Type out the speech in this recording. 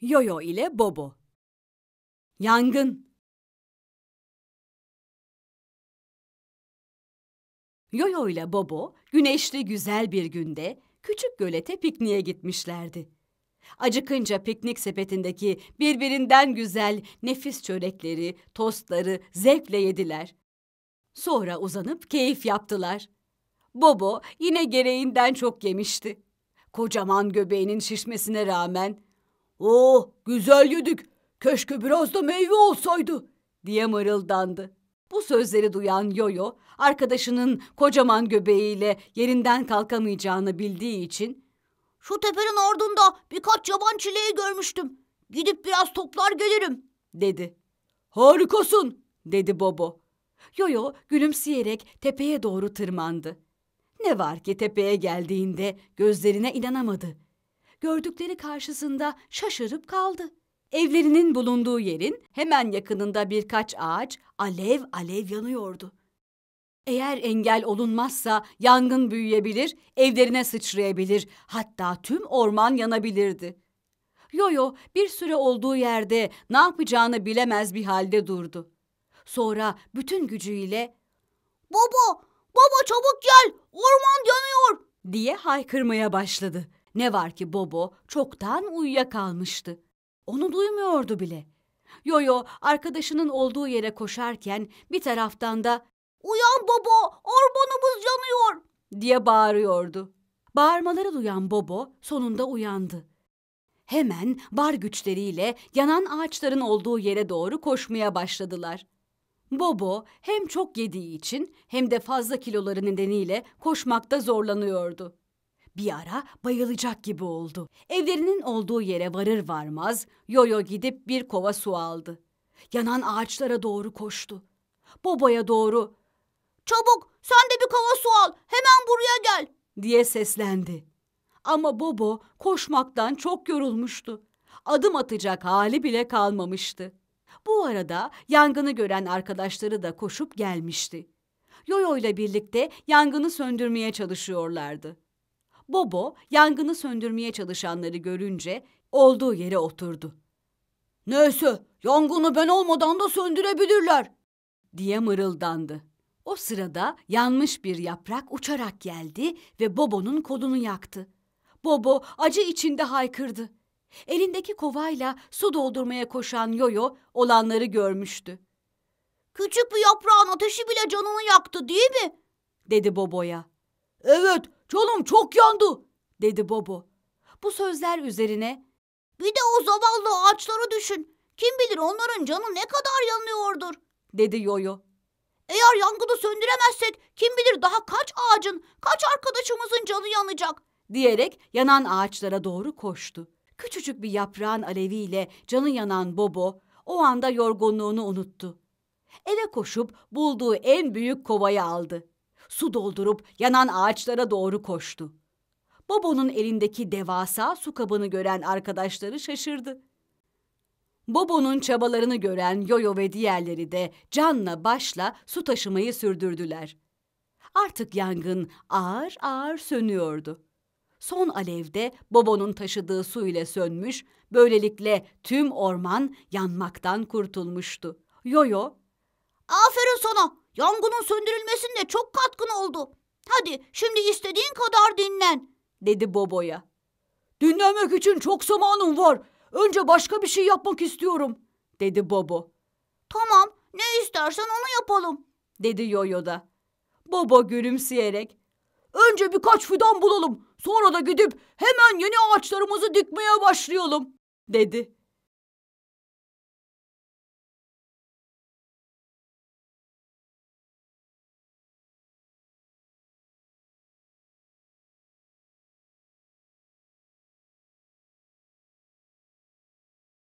Yoyo ile Bobo. Yangın. Yoyo ile Bobo güneşli güzel bir günde küçük gölete pikniğe gitmişlerdi. Acıkınca piknik sepetindeki birbirinden güzel nefis çörekleri, tostları zevkle yediler. Sonra uzanıp keyif yaptılar. Bobo yine gereğinden çok yemişti. Kocaman göbeğinin şişmesine rağmen Oh güzel yedik keşke biraz da meyve olsaydı diye mırıldandı. Bu sözleri duyan Yoyo arkadaşının kocaman göbeğiyle yerinden kalkamayacağını bildiği için şu tepenin ardında birkaç yaban çileği görmüştüm. Gidip biraz toplar gelirim dedi. Harikasın dedi Bobo. Yoyo gülümseyerek tepeye doğru tırmandı. Ne var ki tepeye geldiğinde gözlerine inanamadı gördükleri karşısında şaşırıp kaldı. Evlerinin bulunduğu yerin hemen yakınında birkaç ağaç alev alev yanıyordu. Eğer engel olunmazsa yangın büyüyebilir, evlerine sıçrayabilir, hatta tüm orman yanabilirdi. Yoyo bir süre olduğu yerde ne yapacağını bilemez bir halde durdu. Sonra bütün gücüyle "Baba, baba çabuk gel, orman yanıyor!" diye haykırmaya başladı. Ne var ki Bobo çoktan uyuyakalmıştı. Onu duymuyordu bile. Yoyo arkadaşının olduğu yere koşarken bir taraftan da ''Uyan Bobo, orbanımız yanıyor!'' diye bağırıyordu. Bağırmaları duyan Bobo sonunda uyandı. Hemen bar güçleriyle yanan ağaçların olduğu yere doğru koşmaya başladılar. Bobo hem çok yediği için hem de fazla kiloları nedeniyle koşmakta zorlanıyordu. Bir ara bayılacak gibi oldu. Evlerinin olduğu yere varır varmaz yoyo gidip bir kova su aldı. Yanan ağaçlara doğru koştu. Bobo'ya doğru "Çabuk sen de bir kova su al. Hemen buraya gel." diye seslendi. Ama Bobo koşmaktan çok yorulmuştu. Adım atacak hali bile kalmamıştı. Bu arada yangını gören arkadaşları da koşup gelmişti. Yoyo ile birlikte yangını söndürmeye çalışıyorlardı. Bobo yangını söndürmeye çalışanları görünce olduğu yere oturdu. Neyse yangını ben olmadan da söndürebilirler diye mırıldandı. O sırada yanmış bir yaprak uçarak geldi ve Bobo'nun kolunu yaktı. Bobo acı içinde haykırdı. Elindeki kovayla su doldurmaya koşan Yoyo olanları görmüştü. Küçük bir yaprağın ateşi bile canını yaktı değil mi? dedi Bobo'ya. Evet Çalım çok yandı dedi Bobo. Bu sözler üzerine bir de o zavallı ağaçları düşün. Kim bilir onların canı ne kadar yanıyordur dedi Yoyo. Eğer yangını söndüremezsek kim bilir daha kaç ağacın, kaç arkadaşımızın canı yanacak diyerek yanan ağaçlara doğru koştu. Küçücük bir yaprağın aleviyle canı yanan Bobo o anda yorgunluğunu unuttu. Eve koşup bulduğu en büyük kovayı aldı su doldurup yanan ağaçlara doğru koştu. Bobo'nun elindeki devasa su kabını gören arkadaşları şaşırdı. Bobo'nun çabalarını gören Yoyo ve diğerleri de canla başla su taşımayı sürdürdüler. Artık yangın ağır ağır sönüyordu. Son alev de Bobo'nun taşıdığı su ile sönmüş, böylelikle tüm orman yanmaktan kurtulmuştu. Yoyo Aferin sana. Yangının söndürülmesinde çok katkın oldu. Hadi şimdi istediğin kadar dinlen, dedi Bobo'ya. Dinlenmek için çok zamanım var. Önce başka bir şey yapmak istiyorum, dedi Bobo. Tamam, ne istersen onu yapalım, dedi Yoyo da. Bobo gülümseyerek, önce birkaç fidan bulalım, sonra da gidip hemen yeni ağaçlarımızı dikmeye başlayalım, dedi.